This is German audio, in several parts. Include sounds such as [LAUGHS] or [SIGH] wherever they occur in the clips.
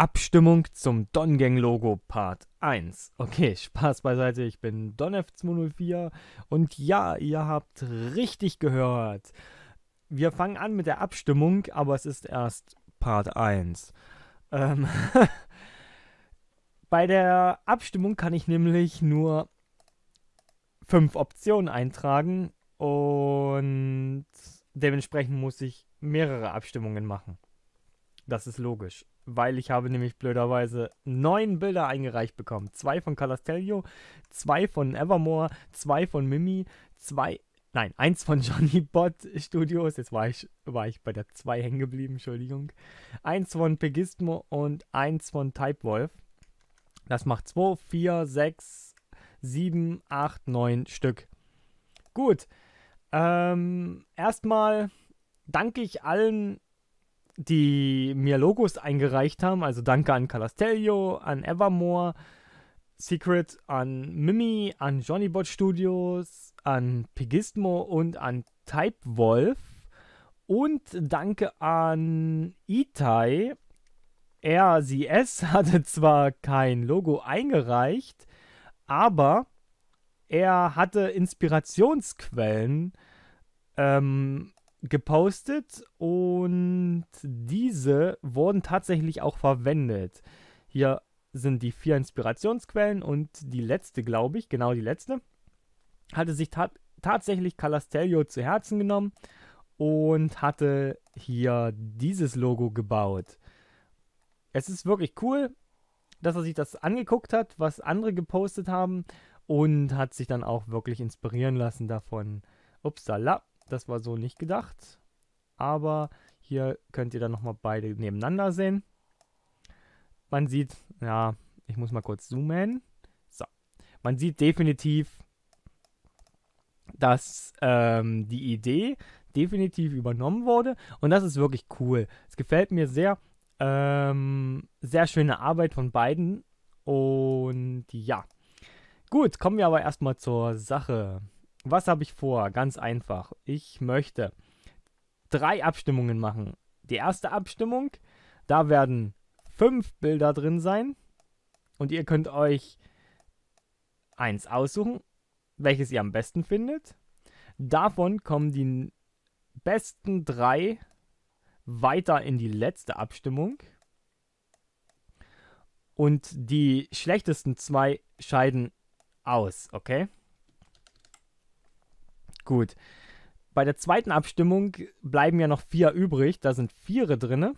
Abstimmung zum Don Gang Logo Part 1. Okay, Spaß beiseite, ich bin DonF204 und ja, ihr habt richtig gehört. Wir fangen an mit der Abstimmung, aber es ist erst Part 1. Ähm [LAUGHS] Bei der Abstimmung kann ich nämlich nur fünf Optionen eintragen und dementsprechend muss ich mehrere Abstimmungen machen. Das ist logisch weil ich habe nämlich blöderweise neun Bilder eingereicht bekommen. Zwei von Calastelio, zwei von Evermore, zwei von Mimi, zwei, nein, eins von Johnny Bot Studios, jetzt war ich, war ich bei der zwei hängen geblieben, Entschuldigung. Eins von Pegismo und eins von Typewolf. Das macht 2, 4, 6, 7, 8, 9 Stück. Gut. Ähm, erstmal danke ich allen die mir Logos eingereicht haben. Also danke an Calastelio, an Evermore, Secret, an Mimi, an Johnnybot Studios, an Pigismo und an Typewolf. Und danke an Itai. RCS [LAUGHS] hatte zwar kein Logo eingereicht, aber er hatte Inspirationsquellen ähm, gepostet und diese wurden tatsächlich auch verwendet. Hier sind die vier Inspirationsquellen und die letzte, glaube ich, genau die letzte, hatte sich ta tatsächlich Calastelio zu Herzen genommen und hatte hier dieses Logo gebaut. Es ist wirklich cool, dass er sich das angeguckt hat, was andere gepostet haben und hat sich dann auch wirklich inspirieren lassen davon. Upsala. Das war so nicht gedacht. Aber hier könnt ihr dann nochmal beide nebeneinander sehen. Man sieht, ja, ich muss mal kurz zoomen. So. Man sieht definitiv, dass ähm, die Idee definitiv übernommen wurde. Und das ist wirklich cool. Es gefällt mir sehr. Ähm, sehr schöne Arbeit von beiden. Und ja. Gut, kommen wir aber erstmal zur Sache was habe ich vor? Ganz einfach. Ich möchte drei Abstimmungen machen. Die erste Abstimmung, da werden fünf Bilder drin sein. Und ihr könnt euch eins aussuchen, welches ihr am besten findet. Davon kommen die besten drei weiter in die letzte Abstimmung. Und die schlechtesten zwei scheiden aus, okay? Gut. Bei der zweiten Abstimmung bleiben ja noch vier übrig. Da sind vier drin.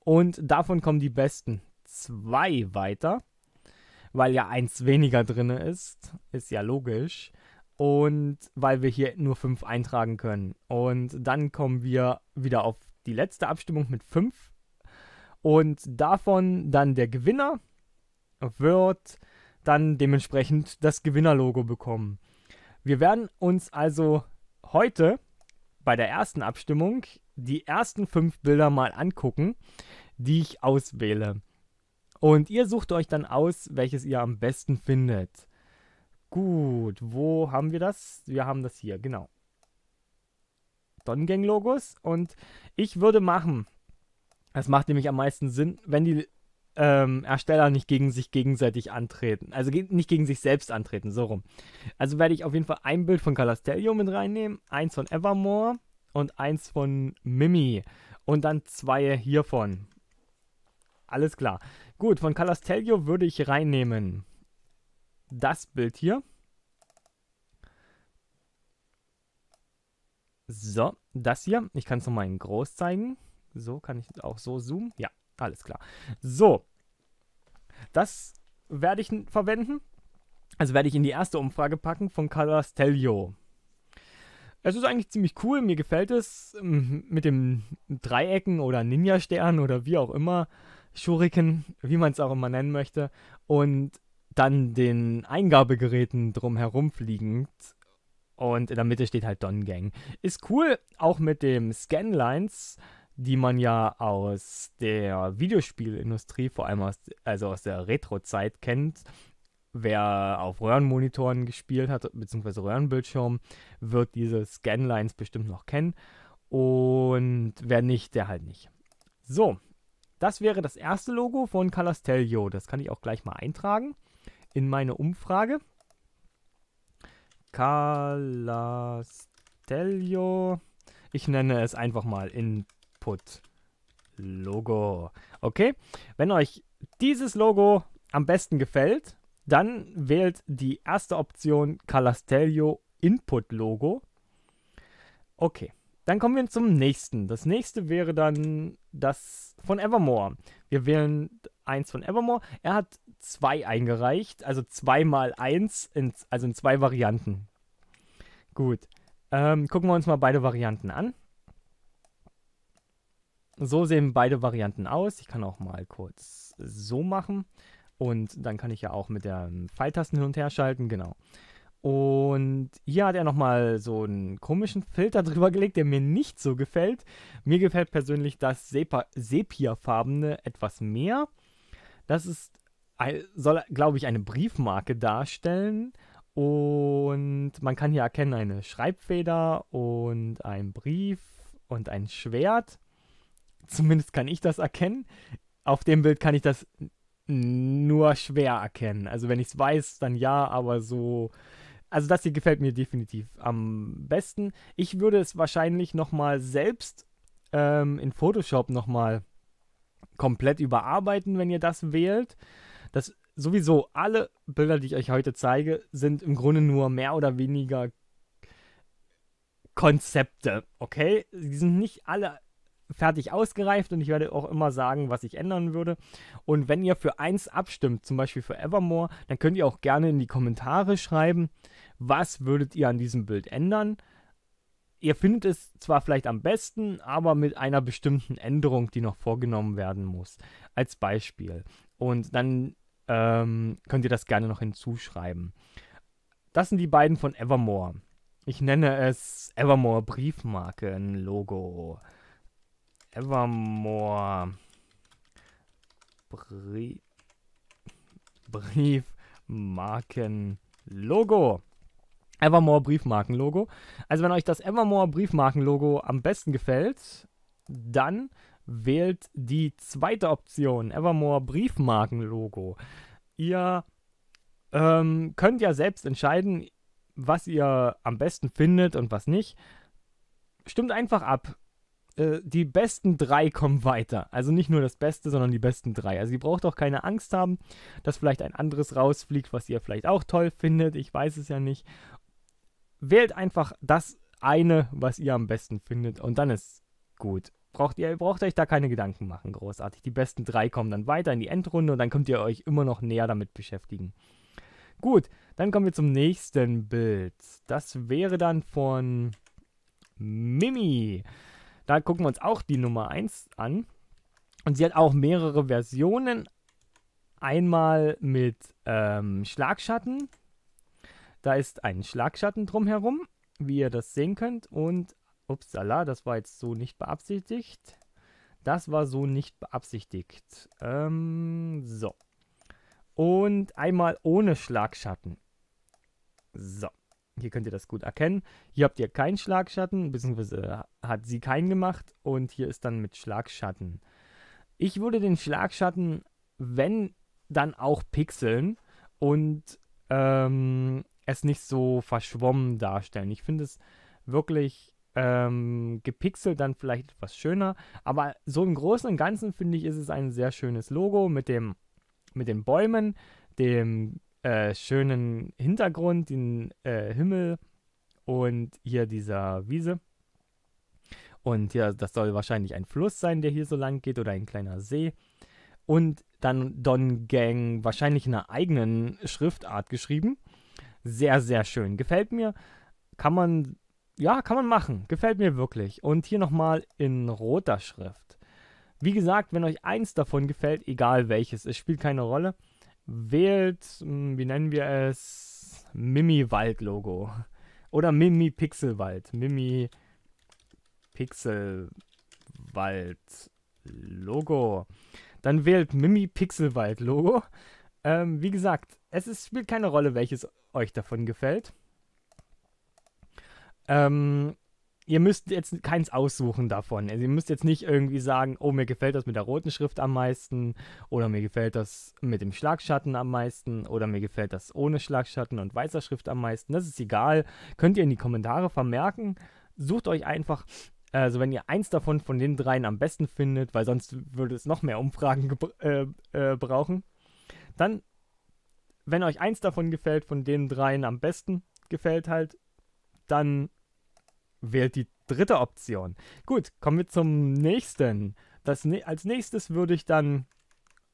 Und davon kommen die besten zwei weiter. Weil ja eins weniger drin ist. Ist ja logisch. Und weil wir hier nur fünf eintragen können. Und dann kommen wir wieder auf die letzte Abstimmung mit fünf. Und davon dann der Gewinner wird dann dementsprechend das Gewinnerlogo bekommen. Wir werden uns also heute bei der ersten Abstimmung die ersten fünf Bilder mal angucken, die ich auswähle. Und ihr sucht euch dann aus, welches ihr am besten findet. Gut, wo haben wir das? Wir haben das hier, genau. Don Gang Logos und ich würde machen, das macht nämlich am meisten Sinn, wenn die ähm, Ersteller nicht gegen sich gegenseitig antreten. Also nicht gegen sich selbst antreten, so rum. Also werde ich auf jeden Fall ein Bild von Calastelio mit reinnehmen, eins von Evermore und eins von Mimi und dann zwei hiervon. Alles klar. Gut, von Calastelio würde ich reinnehmen das Bild hier. So, das hier. Ich kann es nochmal in groß zeigen. So kann ich auch so zoomen. Ja, alles klar. So. Das werde ich verwenden. Also werde ich in die erste Umfrage packen von Calastelio. Es ist eigentlich ziemlich cool, mir gefällt es mit dem Dreiecken oder Ninja-Stern oder wie auch immer, Shuriken, wie man es auch immer nennen möchte, und dann den Eingabegeräten drumherum fliegend. Und in der Mitte steht halt Don Gang. Ist cool, auch mit dem Scanlines die man ja aus der Videospielindustrie, vor allem aus, also aus der Retro-Zeit kennt. Wer auf Röhrenmonitoren gespielt hat, beziehungsweise Röhrenbildschirmen, wird diese Scanlines bestimmt noch kennen. Und wer nicht, der halt nicht. So, das wäre das erste Logo von Calastelio. Das kann ich auch gleich mal eintragen in meine Umfrage. Calastelio. Ich nenne es einfach mal in Output Logo. Okay, wenn euch dieses Logo am besten gefällt, dann wählt die erste Option Calastelio Input Logo. Okay, dann kommen wir zum nächsten. Das nächste wäre dann das von Evermore. Wir wählen eins von Evermore. Er hat zwei eingereicht, also zwei mal eins, in, also in zwei Varianten. Gut, ähm, gucken wir uns mal beide Varianten an so sehen beide Varianten aus. Ich kann auch mal kurz so machen. Und dann kann ich ja auch mit der ähm, Pfeiltasten hin und her schalten, genau. Und hier hat er nochmal so einen komischen Filter [LAUGHS] drüber gelegt, der mir nicht so gefällt. Mir gefällt persönlich das Sepia-farbene etwas mehr. Das ist, soll, glaube ich, eine Briefmarke darstellen. Und man kann hier erkennen eine Schreibfeder und ein Brief und ein Schwert zumindest kann ich das erkennen. Auf dem Bild kann ich das nur schwer erkennen. Also wenn ich es weiß, dann ja, aber so. Also das hier gefällt mir definitiv am besten. Ich würde es wahrscheinlich nochmal selbst ähm, in Photoshop nochmal komplett überarbeiten, wenn ihr das wählt. Das sowieso alle Bilder, die ich euch heute zeige, sind im Grunde nur mehr oder weniger Konzepte, okay? Die sind nicht alle fertig ausgereift und ich werde auch immer sagen, was ich ändern würde. Und wenn ihr für eins abstimmt, zum Beispiel für Evermore, dann könnt ihr auch gerne in die Kommentare schreiben, was würdet ihr an diesem Bild ändern. Ihr findet es zwar vielleicht am besten, aber mit einer bestimmten Änderung, die noch vorgenommen werden muss. Als Beispiel. Und dann ähm, könnt ihr das gerne noch hinzuschreiben. Das sind die beiden von Evermore. Ich nenne es Evermore Briefmarken-Logo. Evermore. Briefmarken-Logo. Evermore Briefmarken-Logo. Also wenn euch das Evermore Briefmarken-Logo am besten gefällt, dann wählt die zweite Option, Evermore Briefmarken-Logo. Ihr ähm, könnt ja selbst entscheiden, was ihr am besten findet und was nicht. Stimmt einfach ab. Äh, die besten drei kommen weiter. Also nicht nur das Beste, sondern die besten drei. Also ihr braucht auch keine Angst haben, dass vielleicht ein anderes rausfliegt, was ihr vielleicht auch toll findet. Ich weiß es ja nicht. Wählt einfach das eine, was ihr am besten findet und dann ist gut. Braucht ihr braucht euch da keine Gedanken machen, großartig. Die besten drei kommen dann weiter in die Endrunde und dann könnt ihr euch immer noch näher damit beschäftigen. Gut, dann kommen wir zum nächsten Bild. Das wäre dann von Mimi. Da gucken wir uns auch die Nummer 1 an. Und sie hat auch mehrere Versionen. Einmal mit ähm, Schlagschatten. Da ist ein Schlagschatten drumherum, wie ihr das sehen könnt. Und, upsala, das war jetzt so nicht beabsichtigt. Das war so nicht beabsichtigt. Ähm, so. Und einmal ohne Schlagschatten. So. Hier könnt ihr das gut erkennen. Hier habt ihr keinen Schlagschatten, beziehungsweise hat sie keinen gemacht und hier ist dann mit Schlagschatten. Ich würde den Schlagschatten, wenn, dann auch pixeln und ähm, es nicht so verschwommen darstellen. Ich finde es wirklich ähm, gepixelt dann vielleicht etwas schöner, aber so im Großen und Ganzen finde ich, ist es ein sehr schönes Logo mit dem mit den Bäumen, dem äh, schönen Hintergrund, den äh, Himmel und hier dieser Wiese. Und ja, das soll wahrscheinlich ein Fluss sein, der hier so lang geht oder ein kleiner See. Und dann Don Gang wahrscheinlich in einer eigenen Schriftart geschrieben. Sehr, sehr schön. Gefällt mir. Kann man, ja, kann man machen. Gefällt mir wirklich. Und hier nochmal in roter Schrift. Wie gesagt, wenn euch eins davon gefällt, egal welches, es spielt keine Rolle wählt, hm, wie nennen wir es, Mimi Wald Logo. Oder Mimi Pixel Wald. Mimi Pixel Wald Logo. Dann wählt Mimi Pixel Wald Logo. Ähm, wie gesagt, es ist, spielt keine Rolle, welches euch davon gefällt. Ähm, ihr müsst jetzt keins aussuchen davon. Also ihr müsst jetzt nicht irgendwie sagen, oh, mir gefällt das mit der roten Schrift am meisten oder mir gefällt das mit dem Schlagschatten am meisten oder mir gefällt das ohne Schlagschatten und weißer Schrift am meisten. Das ist egal. Könnt ihr in die Kommentare vermerken. Sucht euch einfach, also wenn ihr eins davon von den dreien am besten findet, weil sonst würde es noch mehr Umfragen äh, äh, brauchen. Dann, wenn euch eins davon gefällt, von den dreien am besten gefällt halt, dann wählt die dritte Option. Gut, kommen wir zum nächsten. Das, als nächstes würde ich dann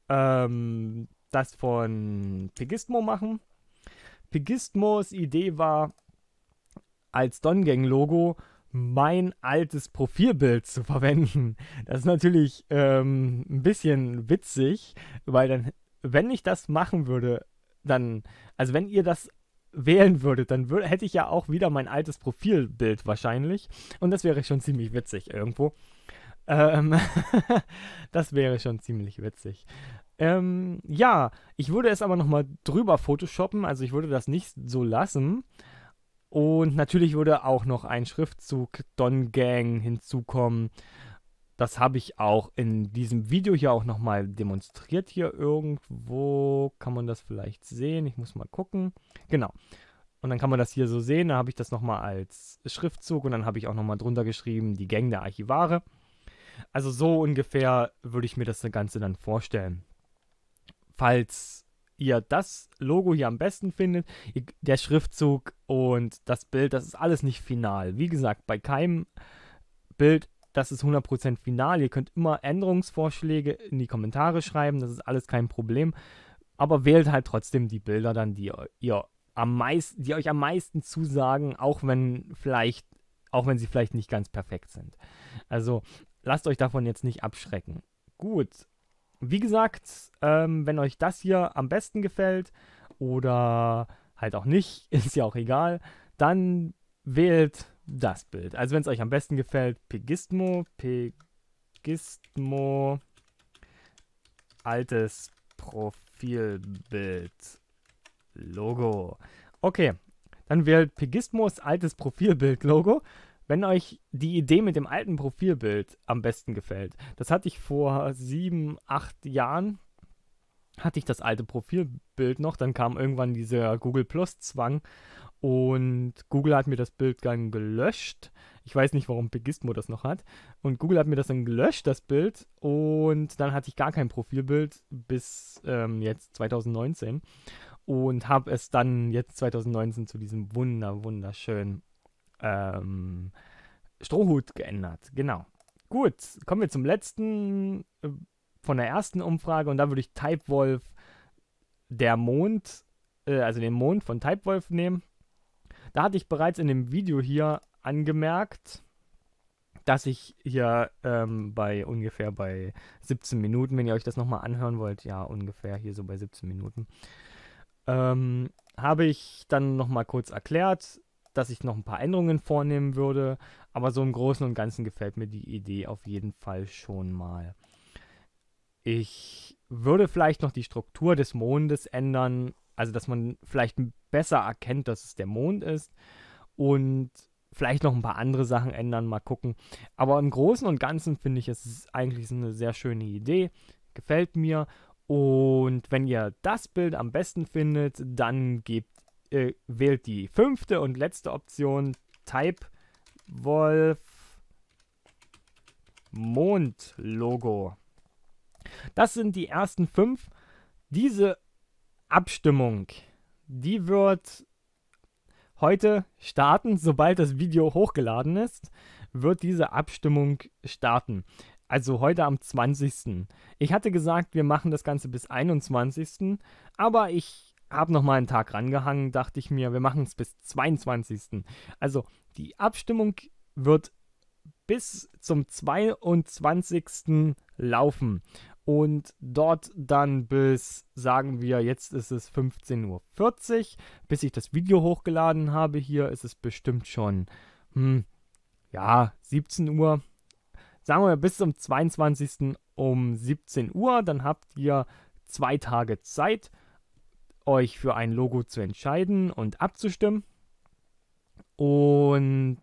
ähm, das von Pegismo machen. Pegismos Idee war, als Don Gang Logo mein altes Profilbild zu [LAUGHS] verwenden. Das ist natürlich ähm, ein bisschen witzig, weil dann, wenn ich das machen würde, dann, also wenn ihr das wählen würde, dann wür hätte ich ja auch wieder mein altes Profilbild wahrscheinlich. Und das wäre schon ziemlich witzig irgendwo. Ähm [LAUGHS] das wäre schon ziemlich witzig. Ähm, ja, ich würde es aber nochmal drüber photoshoppen. Also ich würde das nicht so lassen. Und natürlich würde auch noch ein Schriftzug Don Gang hinzukommen. Das habe ich auch in diesem Video hier auch nochmal demonstriert. Hier irgendwo kann man das vielleicht sehen. Ich muss mal gucken. Genau. Und dann kann man das hier so sehen. Da habe ich das nochmal als Schriftzug und dann habe ich auch nochmal drunter geschrieben, die Gang der Archivare. Also so ungefähr würde ich mir das Ganze dann vorstellen. Falls ihr das Logo hier am besten findet, der Schriftzug und das Bild, das ist alles nicht final. Wie gesagt, bei keinem Bild das ist 100% final. Ihr könnt immer Änderungsvorschläge in die Kommentare schreiben, das ist alles kein Problem. Aber wählt halt trotzdem die Bilder dann, die ihr am meisten, die euch am meisten zusagen, auch wenn vielleicht, auch wenn sie vielleicht nicht ganz perfekt sind. Also lasst euch davon jetzt nicht abschrecken. Gut. Wie gesagt, ähm, wenn euch das hier am besten gefällt oder halt auch nicht, [LAUGHS] ist ja auch egal, dann wählt das Bild. Also wenn es euch am besten gefällt, Pegismo, Pegismo, altes Profilbild, Logo. Okay, dann wählt Pegismos altes Profilbild, Logo. Wenn euch die Idee mit dem alten Profilbild am besten gefällt, das hatte ich vor sieben, acht Jahren, hatte ich das alte Profilbild noch, dann kam irgendwann dieser Google Plus Zwang und Google hat mir das Bild dann gelöscht. Ich weiß nicht, warum Bigismo das noch hat. Und Google hat mir das dann gelöscht, das Bild. Und dann hatte ich gar kein Profilbild bis ähm, jetzt 2019. Und habe es dann jetzt 2019 zu diesem wunder, wunderschönen ähm, Strohhut geändert. Genau. Gut, kommen wir zum letzten äh, von der ersten Umfrage. Und da würde ich Typewolf, der Mond, äh, also den Mond von Typewolf nehmen. Da hatte ich bereits in dem Video hier angemerkt, dass ich hier ähm, bei ungefähr bei 17 Minuten, wenn ihr euch das nochmal anhören wollt, ja ungefähr hier so bei 17 Minuten, ähm, habe ich dann nochmal kurz erklärt, dass ich noch ein paar Änderungen vornehmen würde, aber so im Großen und Ganzen gefällt mir die Idee auf jeden Fall schon mal. Ich würde vielleicht noch die Struktur des Mondes ändern also, dass man vielleicht besser erkennt, dass es der Mond ist und vielleicht noch ein paar andere Sachen ändern, mal gucken. Aber im Großen und Ganzen finde ich es eigentlich eine sehr schöne Idee, gefällt mir. Und wenn ihr das Bild am besten findet, dann gebt, äh, wählt die fünfte und letzte Option Type Wolf Mond Logo. Das sind die ersten fünf. Diese Abstimmung. Die wird heute starten, sobald das Video hochgeladen ist, wird diese Abstimmung starten. Also heute am 20. Ich hatte gesagt, wir machen das Ganze bis 21. Aber ich habe nochmal einen Tag rangehangen, dachte ich mir, wir machen es bis 22. Also die Abstimmung wird bis zum 22. laufen und dort dann bis, sagen wir, jetzt ist es 15.40 Uhr, bis ich das Video hochgeladen habe. Hier ist es bestimmt schon, hm, ja, 17 Uhr. Sagen wir bis zum 22. um 17 Uhr, dann habt ihr zwei Tage Zeit, euch für ein Logo zu entscheiden und abzustimmen. Und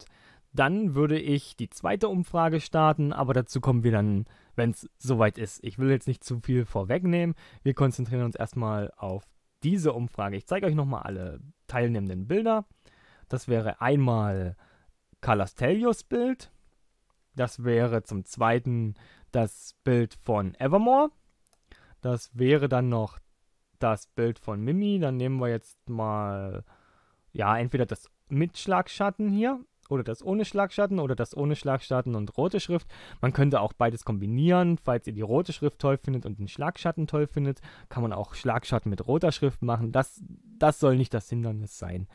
dann würde ich die zweite Umfrage starten, aber dazu kommen wir dann wenn es soweit ist. Ich will jetzt nicht zu viel vorwegnehmen. Wir konzentrieren uns erstmal auf diese Umfrage. Ich zeige euch nochmal alle teilnehmenden Bilder. Das wäre einmal Calastelios Bild. Das wäre zum zweiten das Bild von Evermore. Das wäre dann noch das Bild von Mimi. Dann nehmen wir jetzt mal, ja, entweder das Mitschlagschatten hier oder das ohne Schlagschatten oder das ohne Schlagschatten und rote Schrift. Man könnte auch beides kombinieren. Falls ihr die rote Schrift toll findet und den Schlagschatten toll findet, kann man auch Schlagschatten mit roter Schrift machen. Das, das soll nicht das Hindernis sein.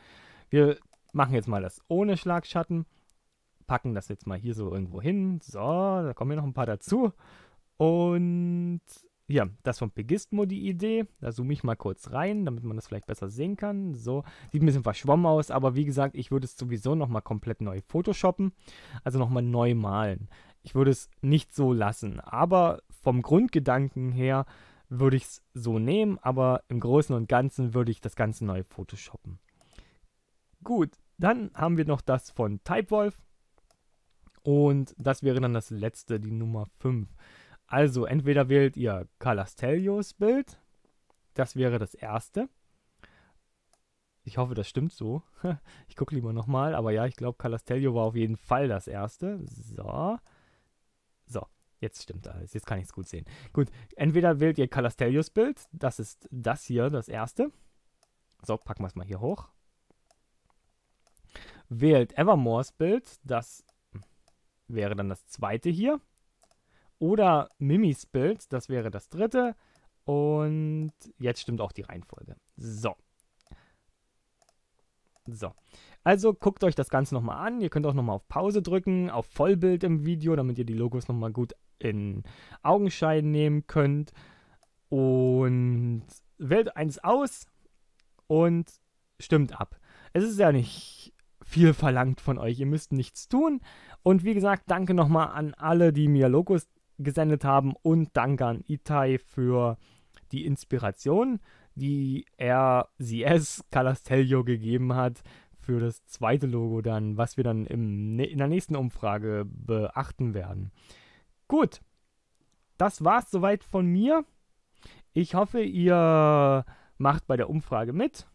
Wir machen jetzt mal das ohne Schlagschatten, packen das jetzt mal hier so irgendwo hin. So, da kommen ja noch ein paar dazu. Und ja, das von Pegismo die Idee. Da zoome ich mal kurz rein, damit man das vielleicht besser sehen kann. So, sieht ein bisschen verschwommen aus, aber wie gesagt, ich würde es sowieso nochmal komplett neu photoshoppen, also nochmal neu malen. Ich würde es nicht so lassen, aber vom Grundgedanken her würde ich es so nehmen, aber im Großen und Ganzen würde ich das Ganze neu photoshoppen. Gut, dann haben wir noch das von Typewolf und das wäre dann das letzte, die Nummer 5. Also entweder wählt ihr Calastelios Bild, das wäre das erste. Ich hoffe, das stimmt so. [LAUGHS] Ich gucke lieber nochmal, aber ja, ich glaube, Calastelio war auf jeden Fall das erste. So. So, jetzt stimmt alles. Jetzt kann ich es gut sehen. Gut, entweder wählt ihr Calastelios Bild, das ist das hier, das erste. So, packen wir es mal hier hoch. Wählt Evermores Bild, das wäre dann das zweite hier oder Mimis Bild, das wäre das dritte. Und jetzt stimmt auch die Reihenfolge. So. So. Also guckt euch das Ganze nochmal an. Ihr könnt auch nochmal auf Pause drücken, auf Vollbild im Video, damit ihr die Logos nochmal gut in Augenschein nehmen könnt. Und wählt eins aus und stimmt ab. Es ist ja nicht viel verlangt von euch. Ihr müsst nichts tun. Und wie gesagt, danke nochmal an alle, die mir Logos gesendet haben und danke an Itai für die Inspiration, die er CS Calastelio gegeben hat für das zweite Logo dann, was wir dann im, ne, in der nächsten Umfrage beachten werden. Gut, das war's soweit von mir. Ich hoffe, ihr macht bei der Umfrage mit.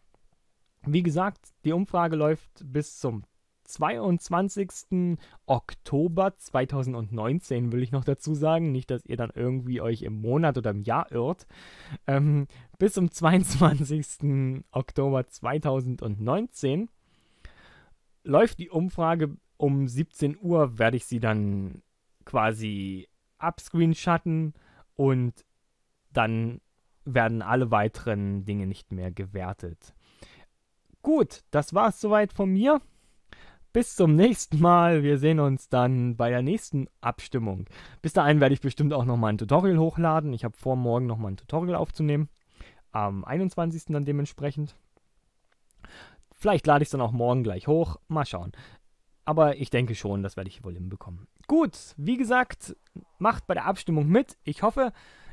Wie gesagt, die Umfrage läuft bis zum 22. Oktober 2019, will ich noch dazu sagen. Nicht, dass ihr dann irgendwie euch im Monat oder im Jahr irrt. Ähm, bis zum 22. Oktober 2019 läuft die Umfrage um 17 Uhr, werde ich sie dann quasi abscreenshotten und dann werden alle weiteren Dinge nicht mehr gewertet. Gut, das war es soweit von mir bis zum nächsten Mal. Wir sehen uns dann bei der nächsten Abstimmung. Bis dahin werde ich bestimmt auch nochmal ein Tutorial hochladen. Ich habe vor, morgen nochmal ein Tutorial aufzunehmen. Am 21. dann dementsprechend. Vielleicht lade ich es dann auch morgen gleich hoch. Mal schauen. Aber ich denke schon, das werde ich wohl hinbekommen. Gut, wie gesagt, macht bei der Abstimmung mit. Ich hoffe,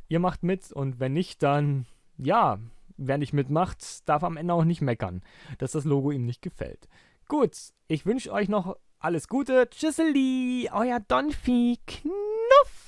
ihr macht mit. Und wenn nicht, dann ja, wer nicht mitmacht, darf am Ende auch nicht meckern, dass das Logo ihm nicht gefällt. Gut, ich wünsche euch noch alles Gute. Tschüsseli, euer Donfi Knuff.